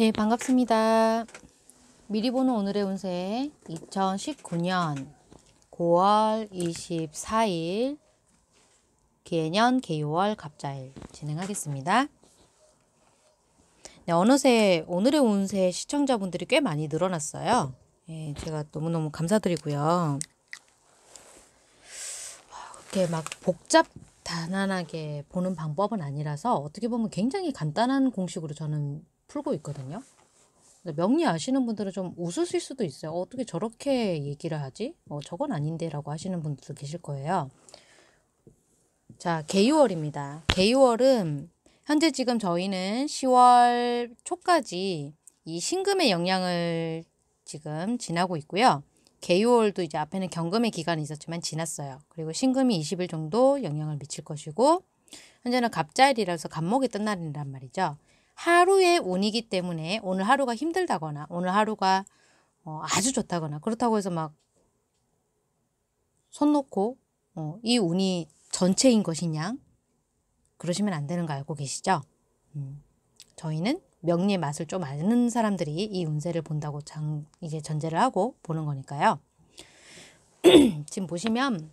네, 반갑습니다. 미리 보는 오늘의 운세 2019년 9월 24일 개년 개요월 갑자일 진행하겠습니다. 네, 어느새 오늘의 운세 시청자분들이 꽤 많이 늘어났어요. 예, 제가 너무너무 감사드리고요. 그렇게 막 복잡 단안하게 보는 방법은 아니라서 어떻게 보면 굉장히 간단한 공식으로 저는 풀고 있거든요. 명리 아시는 분들은 좀 웃으실 수도 있어요. 어, 어떻게 저렇게 얘기를 하지? 어, 저건 아닌데 라고 하시는 분들도 계실 거예요. 자, 개유월입니다. 개유월은 현재 지금 저희는 10월 초까지 이 신금의 영향을 지금 지나고 있고요. 개유월도 이제 앞에는 경금의 기간이 있었지만 지났어요. 그리고 신금이 20일 정도 영향을 미칠 것이고 현재는 갑자일이라서 갑목이 뜬 날이란 말이죠. 하루의 운이기 때문에 오늘 하루가 힘들다거나 오늘 하루가 어, 아주 좋다거나 그렇다고 해서 막 손 놓고 어, 이 운이 전체인 것이냐 그러시면 안 되는 거 알고 계시죠? 음, 저희는 명리의 맛을 좀 아는 사람들이 이 운세를 본다고 장, 이제 전제를 하고 보는 거니까요. 지금 보시면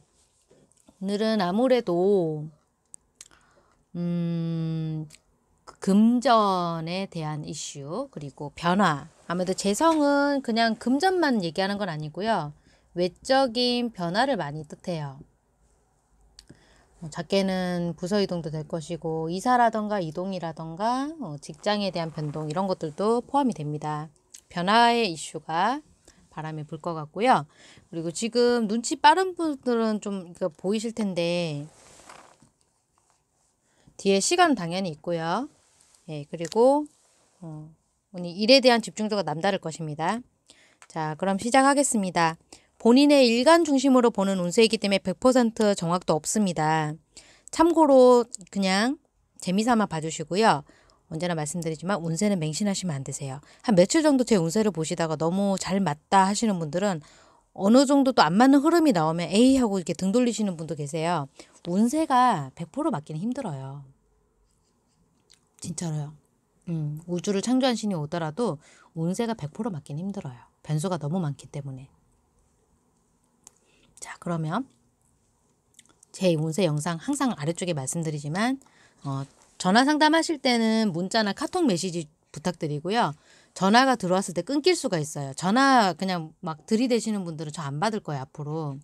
오늘은 아무래도 음, 금전에 대한 이슈 그리고 변화 아무래도 재성은 그냥 금전만 얘기하는 건 아니고요. 외적인 변화를 많이 뜻해요. 어, 작게는 부서 이동도 될 것이고 이사라던가 이동이라던가 어, 직장에 대한 변동 이런 것들도 포함이 됩니다. 변화의 이슈가 바람이 불 것 같고요. 그리고 지금 눈치 빠른 분들은 좀 보이실 텐데 뒤에 시간 당연히 있고요. 예, 그리고 어, 오늘 일에 대한 집중도가 남다를 것입니다. 자, 그럼 시작하겠습니다. 본인의 일간 중심으로 보는 운세이기 때문에 100% 정확도 없습니다. 참고로 그냥 재미삼아 봐주시고요. 언제나 말씀드리지만 운세는 맹신하시면 안 되세요. 한 며칠 정도 제 운세를 보시다가 너무 잘 맞다 하시는 분들은 어느 정도 또 안 맞는 흐름이 나오면 에이 하고 이렇게 등 돌리시는 분도 계세요. 운세가 100% 맞기는 힘들어요. 진짜로요. 음, 우주를 창조한 신이 오더라도 운세가 100% 맞긴 힘들어요. 변수가 너무 많기 때문에. 자, 그러면 제 운세 영상 항상 아래쪽에 말씀드리지만 어, 전화 상담하실 때는 문자나 카톡 메시지 부탁드리고요. 전화가 들어왔을 때 끊길 수가 있어요. 전화 그냥 막 들이대시는 분들은 저 안 받을 거예요, 앞으로.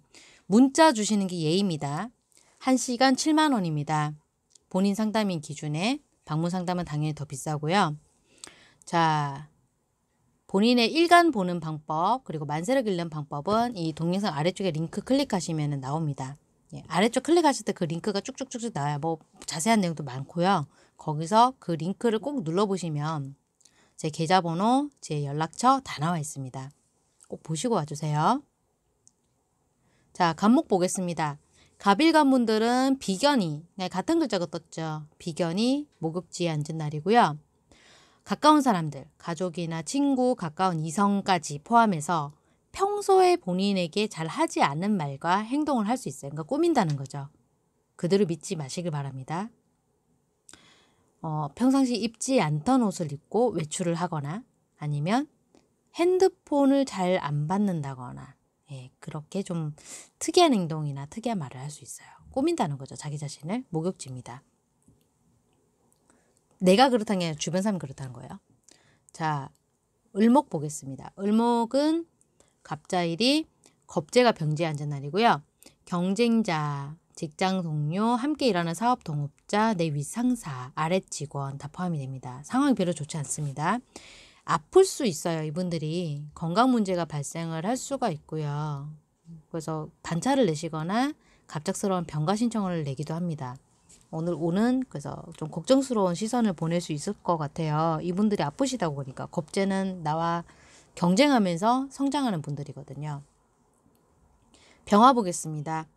문자 주시는 게 예입니다. 의1시간 7만 원입니다. 본인 상담인 기준에 방문 상담은 당연히 더 비싸고요. 자, 본인의 일간 보는 방법 그리고 만세를 길는 방법은 이 동영상 아래쪽에 링크 클릭하시면 나옵니다. 예, 아래쪽 클릭하실 때 그 링크가 쭉쭉쭉쭉 나와요. 뭐 자세한 내용도 많고요. 거기서 그 링크를 꼭 눌러보시면 제 계좌번호, 제 연락처 다 나와 있습니다. 꼭 보시고 와주세요. 자, 간목 보겠습니다. 가빌간 분들은 비견이, 네, 같은 글자가 떴죠. 비견이 목욕지에 앉은 날이고요. 가까운 사람들, 가족이나 친구, 가까운 이성까지 포함해서 평소에 본인에게 잘 하지 않은 말과 행동을 할 수 있어요. 그러니까 꾸민다는 거죠. 그대로 믿지 마시길 바랍니다. 어, 평상시 입지 않던 옷을 입고 외출을 하거나 아니면 핸드폰을 잘 안 받는다거나 예, 그렇게 좀 특이한 행동이나 특이한 말을 할 수 있어요. 꾸민다는 거죠. 자기 자신을 목욕지입니다. 내가 그렇다는 게 아니라 주변 사람 그렇다는 거예요. 자, 을목 보겠습니다. 을목은 갑자일이 겁재가 병지에 앉은 날이고요. 경쟁자, 직장 동료, 함께 일하는 사업 동업자, 내 윗상사, 아래 직원 다 포함이 됩니다. 상황이 별로 좋지 않습니다. 아플 수 있어요. 이분들이 건강 문제가 발생을 할 수가 있고요. 그래서 반차를 내시거나 갑작스러운 병가 신청을 내기도 합니다. 오늘 오는 그래서 좀 걱정스러운 시선을 보낼 수 있을 것 같아요. 이분들이 아프시다고 보니까 겁제는 나와 경쟁하면서 성장하는 분들이거든요. 병화 보겠습니다.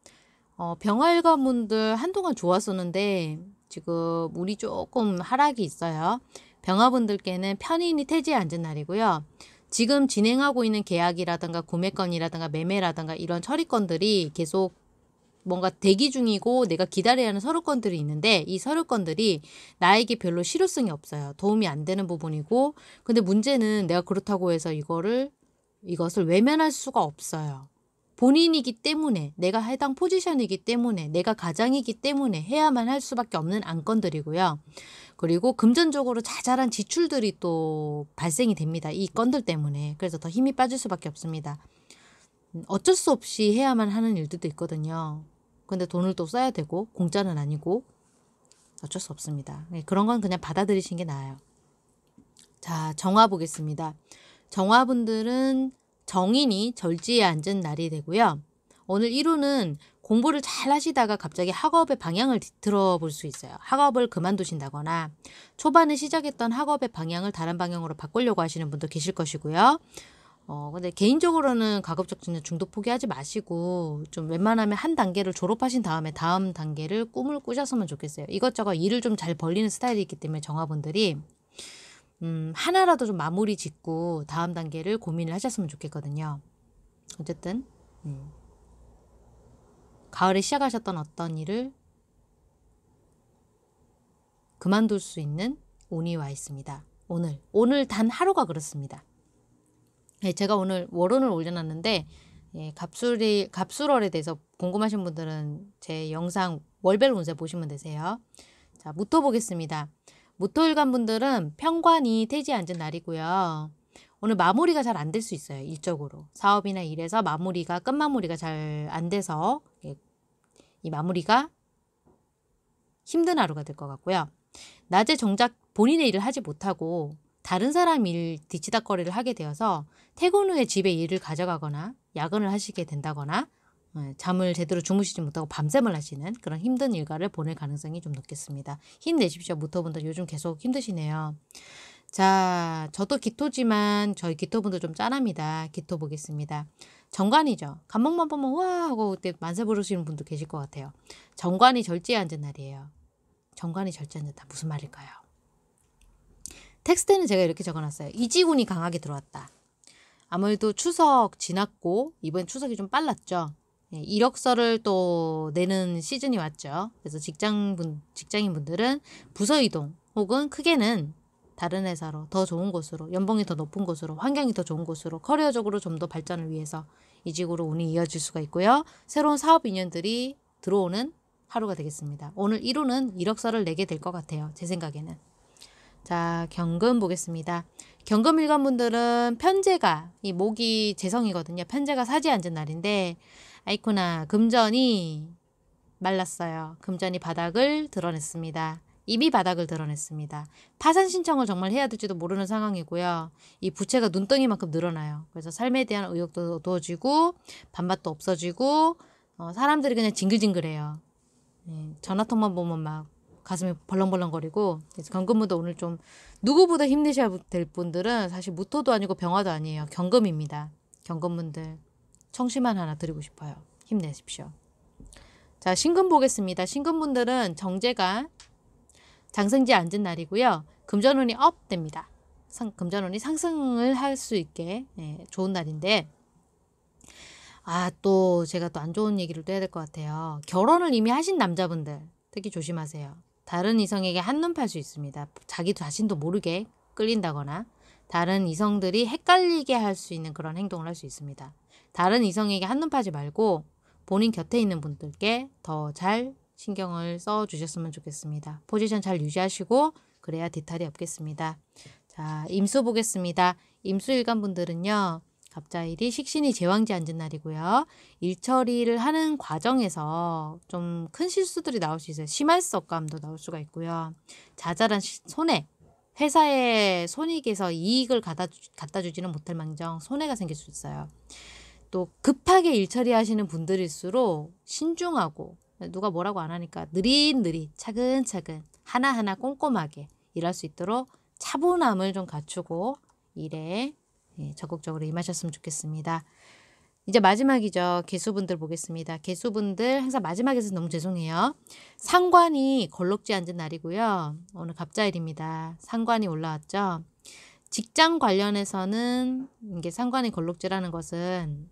어, 병화일관 분들 한동안 좋았었는데 지금 운이 조금 하락이 있어요. 병화분들께는 편인이 태지에 앉은 날이고요. 지금 진행하고 있는 계약이라든가 구매건이라든가 매매라든가 이런 처리건들이 계속 뭔가 대기 중이고 내가 기다려야 하는 서류건들이 있는데 이 서류건들이 나에게 별로 실효성이 없어요. 도움이 안 되는 부분이고 근데 문제는 내가 그렇다고 해서 이거를 이것을 외면할 수가 없어요. 본인이기 때문에 내가 해당 포지션이기 때문에 내가 가장이기 때문에 해야만 할 수밖에 없는 안건들이고요. 그리고 금전적으로 자잘한 지출들이 또 발생이 됩니다. 이 건들 때문에. 그래서 더 힘이 빠질 수밖에 없습니다. 음, 어쩔 수 없이 해야만 하는 일들도 있거든요. 근데 돈을 또 써야 되고 공짜는 아니고 어쩔 수 없습니다. 네, 그런 건 그냥 받아들이신 게 나아요. 자, 정화 보겠습니다. 정화분들은 정인이 절지에 앉은 날이 되고요. 오늘 1호는 공부를 잘 하시다가 갑자기 학업의 방향을 뒤틀어볼 수 있어요. 학업을 그만두신다거나 초반에 시작했던 학업의 방향을 다른 방향으로 바꾸려고 하시는 분도 계실 것이고요. 어, 근데 개인적으로는 가급적이면 중도 포기하지 마시고 좀 웬만하면 한 단계를 졸업하신 다음에 다음 단계를 꿈을 꾸셨으면 좋겠어요. 이것저것 일을 좀 잘 벌리는 스타일이 있기 때문에 정화분들이 음, 하나라도 좀 마무리 짓고 다음 단계를 고민을 하셨으면 좋겠거든요. 어쨌든, 음, 가을에 시작하셨던 어떤 일을 그만둘 수 있는 운이 와 있습니다. 오늘, 오늘 단 하루가 그렇습니다. 예, 제가 오늘 월운을 올려놨는데, 예, 갑술이, 갑술월에 대해서 궁금하신 분들은 제 영상 월별 운세 보시면 되세요. 자, 묻어보겠습니다. 모토일간 분들은 평관이 퇴지 앉은 날이고요. 오늘 마무리가 잘 안 될 수 있어요. 일적으로. 사업이나 일에서 마무리가, 끝마무리가 잘 안 돼서 예, 이 마무리가 힘든 하루가 될 것 같고요. 낮에 정작 본인의 일을 하지 못하고 다른 사람 일 뒤치다거리를 하게 되어서 퇴근 후에 집에 일을 가져가거나 야근을 하시게 된다거나 어, 잠을 제대로 주무시지 못하고 밤샘을 하시는 그런 힘든 일과를 보낼 가능성이 좀 높겠습니다. 힘내십시오. 무토분들 요즘 계속 힘드시네요. 자, 저도 기토지만 저희 기토분들 좀 짠합니다. 기토 보겠습니다. 정관이죠. 감목만 보면 우와 하고 그때 만세 부르시는 분도 계실 것 같아요. 정관이 절제에 앉은 날이에요. 정관이 절제에 앉았다. 무슨 말일까요? 텍스트에는 제가 이렇게 적어놨어요. 이지군이 강하게 들어왔다. 아무래도 추석 지났고 이번 추석이 좀 빨랐죠. 예, 이력서를 또 내는 시즌이 왔죠. 그래서 직장분, 직장인분들은 부서 이동 혹은 크게는 다른 회사로 더 좋은 곳으로 연봉이 더 높은 곳으로 환경이 더 좋은 곳으로 커리어적으로 좀 더 발전을 위해서 이직으로 운이 이어질 수가 있고요. 새로운 사업 인연들이 들어오는 하루가 되겠습니다. 오늘 1호는 이력서를 내게 될 것 같아요. 제 생각에는. 자, 경금 보겠습니다. 경금 일관분들은 편제가, 이 목이 재성이거든요. 편제가 사지에 앉은 날인데, 아이코나 금전이 말랐어요. 금전이 바닥을 드러냈습니다. 이미 바닥을 드러냈습니다. 파산 신청을 정말 해야 될지도 모르는 상황이고요. 이 부채가 눈덩이만큼 늘어나요. 그래서 삶에 대한 의욕도 어두워지고 반맛도 없어지고 어, 사람들이 그냥 징글징글해요. 예, 전화통만 보면 막 가슴이 벌렁벌렁거리고 그래서 경금무도 오늘 좀 누구보다 힘내셔야 될 분들은 사실 무토도 아니고 병화도 아니에요. 경금입니다. 경금분들 청심환 하나 드리고 싶어요. 힘내십시오. 자, 신금 보겠습니다. 신금분들은 정제가 장생지 앉은 날이고요. 금전운이 업 됩니다. 금전운이 상승을 할 수 있게 네, 좋은 날인데 아, 또 제가 또 안 좋은 얘기를 또 해야 될 것 같아요. 결혼을 이미 하신 남자분들 특히 조심하세요. 다른 이성에게 한눈 팔수 있습니다. 자기 자신도 모르게 끌린다거나 다른 이성들이 헷갈리게 할 수 있는 그런 행동을 할 수 있습니다. 다른 이성에게 한눈 파지 말고 본인 곁에 있는 분들께 더 잘 신경을 써 주셨으면 좋겠습니다. 포지션 잘 유지하시고 그래야 뒤탈이 없겠습니다. 자, 임수 보겠습니다. 임수 일간 분들은요. 갑자일이 식신이 제왕지 앉은 날이고요. 일처리를 하는 과정에서 좀 큰 실수들이 나올 수 있어요. 심할석감도 나올 수가 있고요. 자잘한 손해, 회사의 손익에서 이익을 갖다, 갖다 주지는 못할 망정 손해가 생길 수 있어요. 또 급하게 일 처리하시는 분들일수록 신중하고 누가 뭐라고 안 하니까 느릿느릿 차근차근 하나하나 꼼꼼하게 일할 수 있도록 차분함을 좀 갖추고 일에 예, 적극적으로 임하셨으면 좋겠습니다. 이제 마지막이죠. 개수분들 보겠습니다. 개수분들 항상 마지막에서 너무 죄송해요. 상관이 걸럭지 앉은 날이고요. 오늘 갑자일입니다. 상관이 올라왔죠. 직장 관련해서는 이게 상관이 걸럭지라는 것은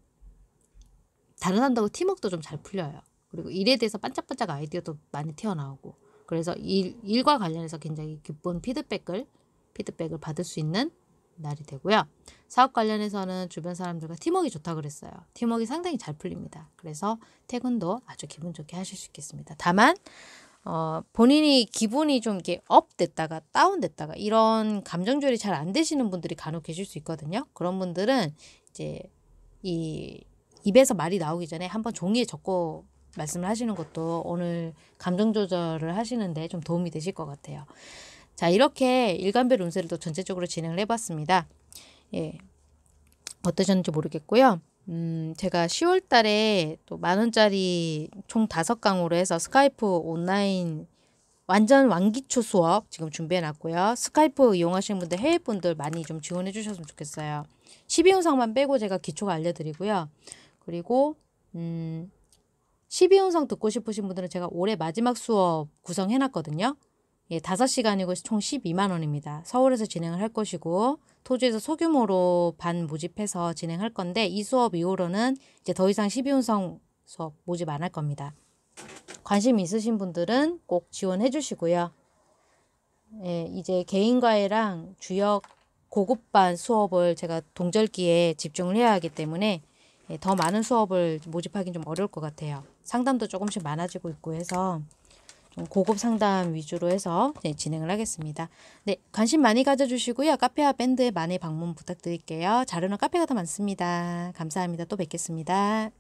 다른 한다고 팀워크도 좀 잘 풀려요. 그리고 일에 대해서 반짝반짝 아이디어도 많이 튀어나오고 그래서 일, 일과 관련해서 굉장히 기쁜 피드백을 피드백을 받을 수 있는 날이 되고요. 사업 관련해서는 주변 사람들과 팀워크가 좋다 그랬어요. 팀워크가 상당히 잘 풀립니다. 그래서 퇴근도 아주 기분 좋게 하실 수 있겠습니다. 다만 어, 본인이 기분이 좀 이렇게 업 됐다가 다운 됐다가 이런 감정 조절이 잘 안 되시는 분들이 간혹 계실 수 있거든요. 그런 분들은 이제 이 입에서 말이 나오기 전에 한번 종이에 적고 말씀을 하시는 것도 오늘 감정 조절을 하시는데 좀 도움이 되실 것 같아요. 자, 이렇게 일관별 운세를 또 전체적으로 진행을 해봤습니다. 예. 어떠셨는지 모르겠고요. 음, 제가 10월 달에 또 만 원짜리 총 다섯 강으로 해서 스카이프 온라인 완전 완기초 수업 지금 준비해 놨고요. 스카이프 이용하시는 분들 해외 분들 많이 좀 지원해 주셨으면 좋겠어요. 1 2영상만 빼고 제가 기초가 알려드리고요. 그리고 음 12음성 듣고 싶으신 분들은 제가 올해 마지막 수업 구성해놨거든요. 예, 5시간이고 총 12만원입니다. 서울에서 진행을 할 것이고 토지에서 소규모로 반 모집해서 진행할 건데 이 수업 이후로는 이제 더 이상 12운성 수업 모집 안 할 겁니다. 관심 있으신 분들은 꼭 지원해 주시고요. 예, 이제 개인과외랑 주역 고급반 수업을 제가 동절기에 집중을 해야 하기 때문에 예, 더 많은 수업을 모집하기는 좀 어려울 것 같아요. 상담도 조금씩 많아지고 있고 해서 좀 고급 상담 위주로 해서 네, 진행을 하겠습니다. 네, 관심 많이 가져주시고요. 카페와 밴드에 많이 방문 부탁드릴게요. 자료는 카페가 더 많습니다. 감사합니다. 또 뵙겠습니다.